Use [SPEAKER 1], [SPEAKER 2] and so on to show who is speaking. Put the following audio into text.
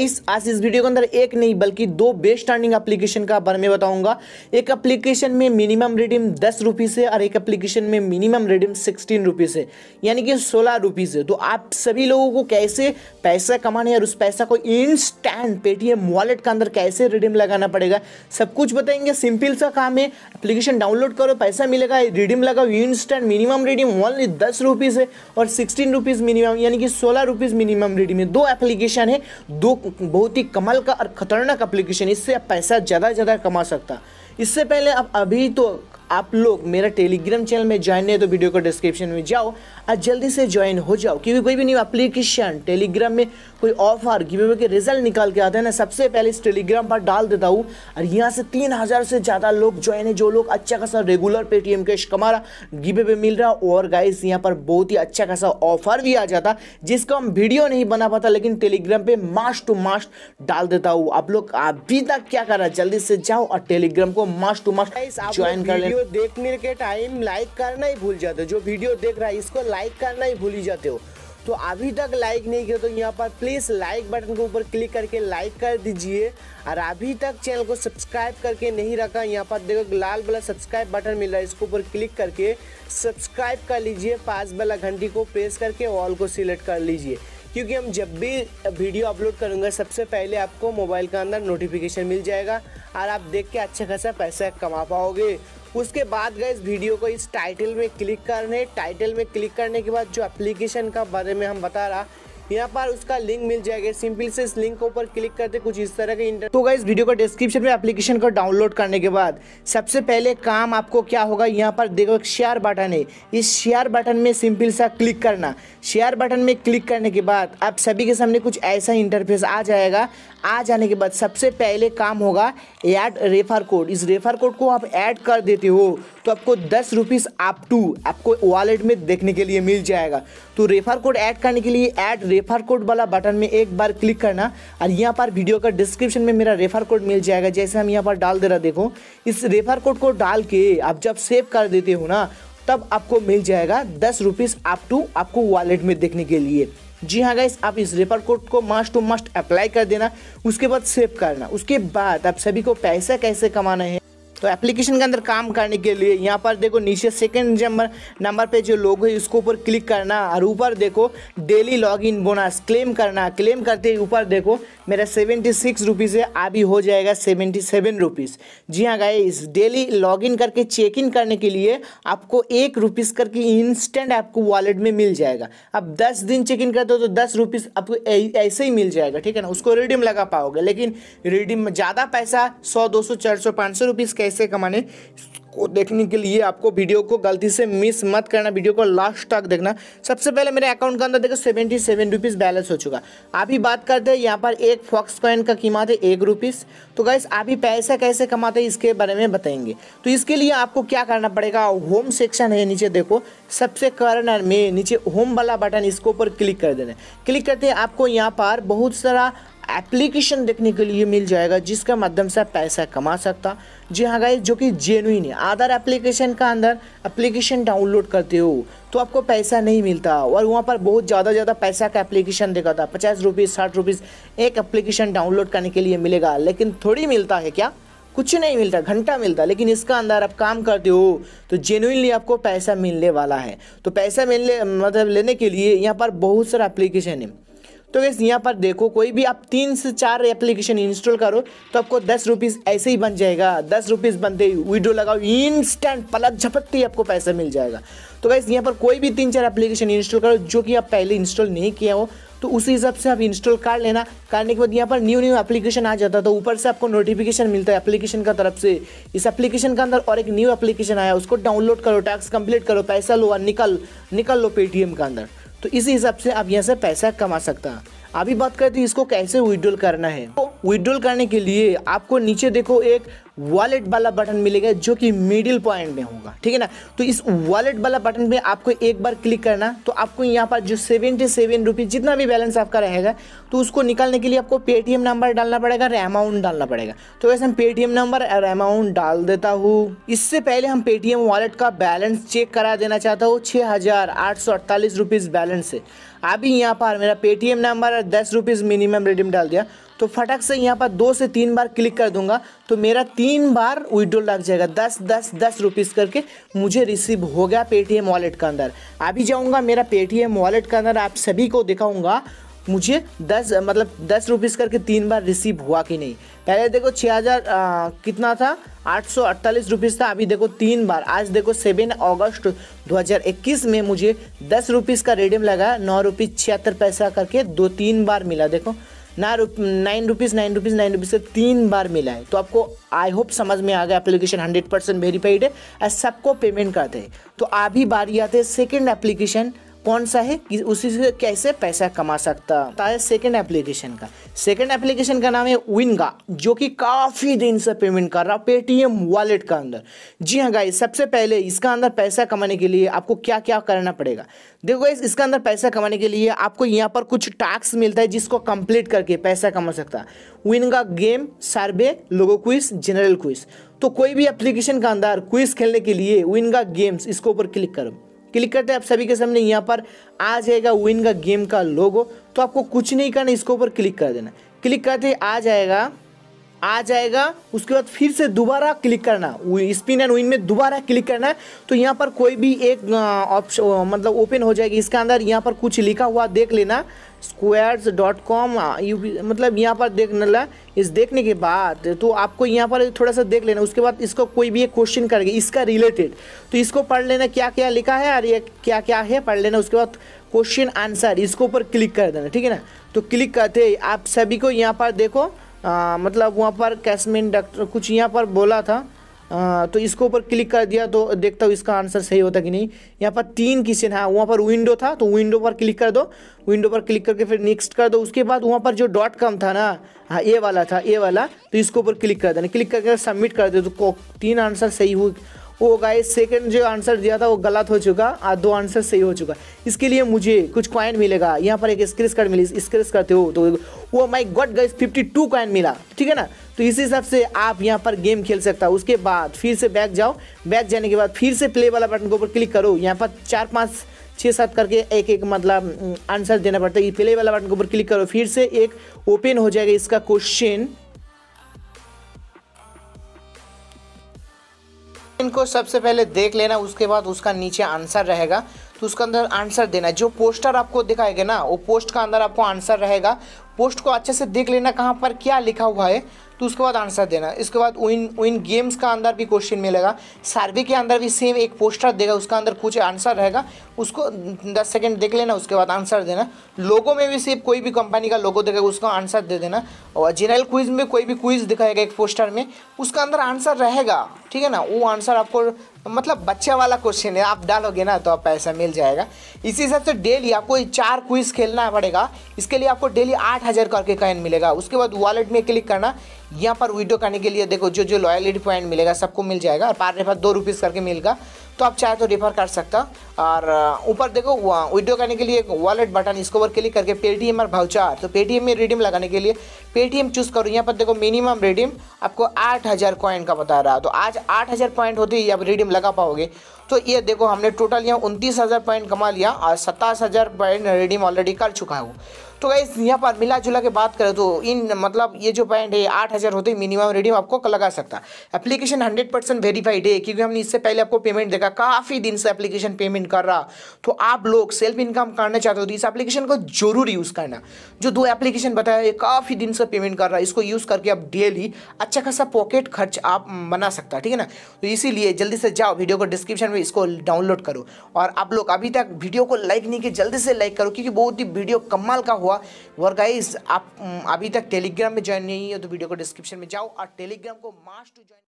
[SPEAKER 1] इस आज इस वीडियो के अंदर एक नहीं बल्कि दो बेस्ट अर्निंग एप्लीकेशन का बारे में बताऊंगा एक एप्लीकेशन में मिनिमम रिडीम दस रुपीज़ है और एक एप्लीकेशन में मिनिमम रिडीम सिक्सटीन रुपीज़ है यानी कि सोलह रुपीज़ है तो आप सभी लोगों को कैसे पैसा कमाने और उस पैसा को इंस्टेंट पेटीएम वॉलेट के अंदर कैसे रिडीम लगाना पड़ेगा सब कुछ बताएंगे सिंपल सा काम है एप्लीकेशन डाउनलोड करो पैसा मिलेगा रिडीम लगाओ इंस्टेंट मिनिमम रिडीम ओनली दस रुपीज़ है और सिक्सटीन रुपीज़ मिनिमम यानी कि सोलह रुपीज़ मिनिमम रिडीम है दो एप्लीकेशन है दो बहुत ही कमल का और ख़तरनाक एप्लीकेशन इससे आप पैसा ज़्यादा ज़्यादा कमा सकता इससे पहले आप अभी तो आप लोग मेरा टेलीग्राम चैनल में ज्वाइन नहीं है तो वीडियो को डिस्क्रिप्शन में जाओ और जल्दी से ज्वाइन हो जाओ क्योंकि कोई भी न्यू एप्लीकेशन टेलीग्राम में कोई ऑफर गिवे के रिजल्ट निकाल के आते हैं ना सबसे पहले इस टेलीग्राम पर डाल देता हूँ और यहाँ से तीन हज़ार से ज़्यादा लोग ज्वाइन है जो लोग अच्छा खासा रेगुलर पेटीएम कैश कमा रहा गिवे पे मिल रहा और गाइस यहाँ पर बहुत ही अच्छा खासा ऑफर भी आ जाता जिसको हम वीडियो नहीं बना पाता लेकिन टेलीग्राम पे मास्ट टू मास्ट डाल देता हूँ आप लोग अभी तक क्या कर रहा जल्दी से जाओ और टेलीग्राम को मास्ट टू मास्ट ज्वाइन कर लेना वीडियो देखने के टाइम लाइक करना ही भूल जाते हो जो वीडियो देख रहा है इसको लाइक करना ही भूल ही जाते हो तो अभी तक लाइक नहीं किया तो यहाँ पर प्लीज़ लाइक बटन के ऊपर क्लिक करके लाइक कर दीजिए और अभी तक चैनल को सब्सक्राइब करके नहीं रखा यहाँ पर देखो लाल वाला सब्सक्राइब बटन मिल रहा है इसके ऊपर क्लिक करके सब्सक्राइब कर लीजिए पास वाला घंटी को प्रेस करके ऑल को सिलेक्ट कर लीजिए क्योंकि हम जब भी वीडियो अपलोड करूँगा सबसे पहले आपको मोबाइल के अंदर नोटिफिकेशन मिल जाएगा और आप देख के अच्छा खासा पैसा कमा पाओगे उसके बाद गए इस वीडियो को इस टाइटल में क्लिक करने टाइटल में क्लिक करने के बाद जो एप्लीकेशन का बारे में हम बता रहा यहाँ पर उसका लिंक मिल जाएगा सिंपल से इस लिंक के ऊपर क्लिक करते कुछ इस तरह के इंटर तो इस वीडियो का डिस्क्रिप्शन में एप्लीकेशन को डाउनलोड करने के बाद सबसे पहले काम आपको क्या होगा यहाँ पर देखो एक शेयर बटन है इस शेयर बटन में सिंपल सा क्लिक करना शेयर बटन में क्लिक करने के बाद आप सभी के सामने कुछ ऐसा इंटरफेस आ जाएगा आ जाने के बाद सबसे पहले काम होगा ऐड रेफर कोड इस रेफर कोड को आप ऐड कर देते हो तो आपको दस रुपीज़ आप टू आपको वॉलेट में देखने के लिए मिल जाएगा तो रेफर कोड ऐड करने के लिए ऐड रेफर कोड वाला बटन में एक बार क्लिक करना और यहाँ पर वीडियो का डिस्क्रिप्शन में मेरा रेफर कोड मिल जाएगा जैसे हम यहाँ पर डाल दे रहा देखो इस रेफर कोड को डाल के आप जब सेव कर देते हो ना तब आपको मिल जाएगा दस रुपीज़ आप टू आपको वॉलेट में देखने के लिए जी हाँ गाइस आप इस रेफर कोड को मस्ट टू मस्ट अप्लाई कर देना उसके बाद सेव करना उसके बाद आप सभी को पैसा कैसे कमाना है तो एप्लीकेशन के अंदर काम करने के लिए यहाँ पर देखो नीचे सेकेंड नंबर नंबर पे जो लोग है उसको ऊपर क्लिक करना और ऊपर देखो daily log in bonus claim करना क्लेम करते ही ऊपर देखो मेरा सेवेंटी सिक्स रुपीज़ है अभी हो जाएगा सेवेंटी सेवन रुपीज़ जी हाँ इस डेली लॉग इन करके चेक इन करने के लिए आपको एक रुपीज़ करके इंस्टेंट आपको वॉलेट में मिल जाएगा अब दस दिन चेक इन करते हो तो दस रुपीज़ आपको ऐसे ही मिल जाएगा ठीक है ना उसको रिडीम लगा पाओगे लेकिन रिडीम ज़्यादा पैसा सौ दो सौ चार सौ पाँच सौ रुपीज़ कैसे पैसे कमाने को देखने के लिए आपको वीडियो को गलती से मिस मत करना वीडियो को लास्ट तक देखना सबसे पहले मेरे अकाउंट के अंदर देखो सेवेंटी सेवन रुपीज़ बैलेंस हो चुका अभी बात करते हैं यहाँ पर एक फॉक्स कॉइन का कीमत है एक रुपीज़ तो गाइस अभी पैसा कैसे कमाते हैं इसके बारे में बताएंगे तो इसके लिए आपको क्या करना पड़ेगा होम सेक्शन है नीचे देखो सबसे कर्नर में नीचे होम वाला बटन इसके ऊपर क्लिक कर देना क्लिक करते आपको यहाँ पर बहुत सारा एप्लीकेशन देखने के लिए मिल जाएगा जिसके माध्यम से आप पैसा कमा सकता जी हाँ गाइज जो कि जेनुइन है आधार एप्लीकेशन का अंदर एप्लीकेशन डाउनलोड करते हो तो आपको पैसा नहीं मिलता और वहाँ पर बहुत ज़्यादा ज़्यादा पैसा का एप्लीकेशन देखा था पचास रुपीज़ साठ रुपीज़ एक एप्लीकेशन डाउनलोड करने के लिए मिलेगा लेकिन थोड़ी मिलता है क्या कुछ नहीं मिलता घंटा मिलता लेकिन इसका अंदर आप काम करते हो तो जेनुइनली आपको पैसा मिलने वाला है तो पैसा मिलने मतलब लेने के लिए यहाँ पर बहुत सारा एप्लीकेशन है तो गैस यहाँ पर देखो कोई भी आप तीन से चार एप्लीकेशन इंस्टॉल करो तो आपको दस रुपीज़ ऐसे ही बन जाएगा दस रुपीज़ बनते ही वीडियो लगाओ इंस्टेंट पलक झपकते ही आपको पैसा मिल जाएगा तो गैस यहाँ पर कोई भी तीन चार एप्लीकेशन इंस्टॉल करो जो कि आप पहले इंस्टॉल नहीं किया हो तो उसी हिसाब से आप इंस्टॉल कर लेना करने के बाद यहाँ पर न्यू न्यू एप्लीकेशन आ जाता है तो ऊपर से आपको नोटिफिकेशन मिलता है एप्लीकेशन का तरफ से इस एप्लीकेशन के अंदर और एक न्यू एप्लीकेशन आया उसको डाउनलोड करो टैक्स कंप्लीट करो पैसा लो और निकल निकल लो पेटीएम के अंदर तो इसी हिसाब से आप यहाँ से पैसा कमा सकता अभी बात करते हैं इसको कैसे विड्रॉल करना है तो विड्रॉल करने के लिए आपको नीचे देखो एक वॉलेट वाला बटन मिलेगा जो कि मिडिल पॉइंट में होगा ठीक है ना तो इस वॉलेट वाला बटन में आपको एक बार क्लिक करना तो आपको यहाँ पर जो सेवेंटी सेवन रुपीज़ जितना भी बैलेंस आपका रहेगा तो उसको निकालने के लिए आपको पेटीएम नंबर डालना पड़ेगा और अमाउंट डालना पड़ेगा तो वैसे हम पेटीएम नंबर और अमाउंट डाल देता हूँ इससे पहले हम पेटीएम वॉलेट का बैलेंस चेक करा देना चाहता हूँ छः हज़ार बैलेंस है अभी यहाँ पर मेरा पेटीएम नंबर और दस रुपीज़ मिनिमम रिडीम डाल दिया तो फटक से यहाँ पर दो से तीन बार क्लिक कर दूंगा तो मेरा तीन बार विड्रो लग जाएगा दस दस दस रुपीज़ करके मुझे रिसीव हो गया पेटीएम वॉलेट के अंदर अभी जाऊँगा मेरा पेटीएम वॉलेट के अंदर आप सभी को दिखाऊँगा मुझे दस मतलब दस रुपीज़ करके तीन बार रिसीव हुआ कि नहीं पहले देखो छः हज़ार कितना था आठ सौ अड़तालीस रुपीज़ था अभी देखो तीन बार आज देखो सेवन अगस्त 2021 में मुझे दस रुपीज़ का रेडियम लगा नौ रुपीज़ छिहत्तर पैसा करके दो तीन बार मिला देखो ना रुप nine rupees nine rupees nine rupees से तीन बार मिला है तो आपको आई होप समझ में आ गया एप्लीकेशन हंड्रेड परसेंट वेरीफाइड है और सबको पेमेंट करते हैं तो अभी बारी आते हैं सेकेंड एप्लीकेशन कौन सा है उसी से कैसे पैसा कमा सकता है सेकेंड एप्लीकेशन का सेकेंड एप्लीकेशन का नाम है विनगा जो कि काफ़ी दिन से पेमेंट कर रहा पेटीएम वॉलेट का अंदर जी हाँ गाइज सबसे पहले इसका अंदर पैसा कमाने के लिए आपको क्या क्या करना पड़ेगा देखो गाइस इसका अंदर पैसा कमाने के लिए आपको यहाँ पर कुछ टास्क मिलता है जिसको कंप्लीट करके पैसा कमा सकता है विनगा game survey logo quiz general quiz तो कोई भी एप्लीकेशन का अंदर क्विज खेलने के लिए विनगा गेम्स इसके ऊपर क्लिक करो क्लिक करते हैं आप सभी के सामने यहाँ पर आ जाएगा विन का गेम का लोगो तो आपको कुछ नहीं करना इसके ऊपर क्लिक कर देना क्लिक करते आ जाएगा आ जाएगा उसके बाद फिर से दोबारा क्लिक करना स्पिन एंड विन में दोबारा क्लिक करना है तो यहाँ पर कोई भी एक ऑप्शन मतलब ओपन हो जाएगी इसके अंदर यहाँ पर कुछ लिखा हुआ देख लेना स्क्वायर्स डॉट कॉम मतलब यहाँ पर देख लगा इस देखने के बाद तो आपको यहाँ पर थोड़ा सा देख लेना उसके बाद इसको कोई भी एक क्वेश्चन करेगी इसका रिलेटेड तो इसको पढ़ लेना क्या क्या लिखा है और ये क्या क्या है पढ़ लेना उसके बाद क्वेश्चन आंसर इसके ऊपर क्लिक कर देना ठीक है ना तो क्लिक करते आप सभी को यहाँ पर देखो आ, मतलब वहाँ पर कैसमिन डॉक्टर कुछ यहाँ पर बोला था आ, तो इसको ऊपर क्लिक कर दिया तो देखता हूँ इसका आंसर सही होता कि नहीं यहाँ पर तीन किचन है वहाँ पर विंडो था तो विंडो पर क्लिक कर दो विंडो पर क्लिक करके फिर नेक्स्ट कर दो उसके बाद वहाँ पर जो डॉट कम था ना हाँ ये वाला था ये वाला तो इसके ऊपर क्लिक कर देना क्लिक करके सबमिट कर दो तो तीन आंसर सही हुए वो गाइस सेकंड जो आंसर दिया था वो गलत हो चुका और दो आंसर सही हो चुका इसके लिए मुझे कुछ कॉइन मिलेगा यहाँ पर एक स्क्रेच कार्ड मिली स्क्रेच करते हो तो वो my God guys 52 two coin मिला ठीक है ना तो इसी हिसाब से आप यहाँ पर गेम खेल सकता हो उसके बाद फिर से बैक जाओ बैक जाने के बाद फिर से प्ले वाला बटन के ऊपर क्लिक करो यहाँ पर चार पाँच छः सात करके एक एक मतलब आंसर mm, देना पड़ता है प्ले वाला बटन के ऊपर क्लिक करो फिर से एक ओपन हो जाएगा इसका क्वेश्चन इनको सबसे पहले देख लेना उसके बाद उसका नीचे आंसर रहेगा तो उसका अंदर आंसर देना जो पोस्टर आपको दिखाएगा ना वो पोस्ट का अंदर आपको आंसर रहेगा पोस्ट को अच्छे से देख लेना कहाँ पर क्या लिखा हुआ है तो उसके बाद आंसर देना इसके बाद विन विन गेम्स का अंदर भी क्वेश्चन मिलेगा सर्वे के अंदर भी सेम एक पोस्टर देगा उसका अंदर कुछ आंसर रहेगा उसको दस सेकेंड देख लेना उसके बाद आंसर देना लोगों में भी सिर्फ कोई भी कंपनी का लोगो देगा उसका आंसर दे देना और जनरल क्विज में कोई भी क्विज दिखाएगा एक पोस्टर में उसका अंदर आंसर रहेगा ठीक है ना वो आंसर आपको मतलब बच्चा वाला क्वेश्चन है आप डालोगे ना तो आप पैसा मिल जाएगा इसी हिसाब से डेली आपको चार क्विज खेलना पड़ेगा इसके लिए आपको डेली आठ आठ हज़ार करके कॉइन मिलेगा उसके बाद वॉलेट में क्लिक करना यहाँ पर विड्रो करने के लिए देखो जो जो लॉयलिटी पॉइंट मिलेगा सबको मिल जाएगा और पार रेफर दो रुपीज़ करके मिलेगा तो आप चाहे तो रेफर कर सकता और ऊपर देखो विड्रो करने के लिए वॉलेट बटन इसको ऊपर क्लिक करके पेटीएम और भाउचार तो पेटीएम में रिडीम लगाने के लिए पेटीएम चूज़ करो यहाँ पर देखो मिनिमम रिडीम आपको आठ हज़ार कॉइन का बता रहा तो आज आठ हज़ार पॉइंट होते ही आप रिडीम लगा पाओगे तो ये देखो हमने टोटल यहाँ उनतीस हज़ार पॉइंट कमा लिया और सत्ताईस हज़ार पॉइंट रिडीम ऑलरेडी कर चुका हूँ तो गाइस यहाँ पर मिला जुला के बात करें तो इन मतलब ये जो पैंट है आठ हज़ार होते मिनिमम रेडियम आपको लगा सकता है एप्लीकेशन हंड्रेड परसेंट वेरीफाइड है क्योंकि हमने इससे पहले आपको पेमेंट देखा काफ़ी दिन से एप्लीकेशन पेमेंट कर रहा तो आप लोग सेल्फ इनकम करना चाहते हो तो इस एप्लीकेशन को जरूर यूज़ करना जो दो एप्लीकेशन बताया ये काफ़ी दिन से पेमेंट कर रहा है इसको यूज़ करके आप डेली अच्छा खासा पॉकेट खर्च आप बना सकता है ठीक है ना तो इसीलिए जल्दी से जाओ वीडियो को डिस्क्रिप्शन में इसको डाउनलोड करो और आप लोग अभी तक वीडियो को लाइक नहीं किया जल्दी से लाइक करो क्योंकि बहुत ही वीडियो कमाल का हुआ हुआ और गाइज आप अभी तक टेलीग्राम में ज्वाइन नहीं है तो वीडियो को डिस्क्रिप्शन में जाओ और टेलीग्राम को मास्ट टू ज्वाइन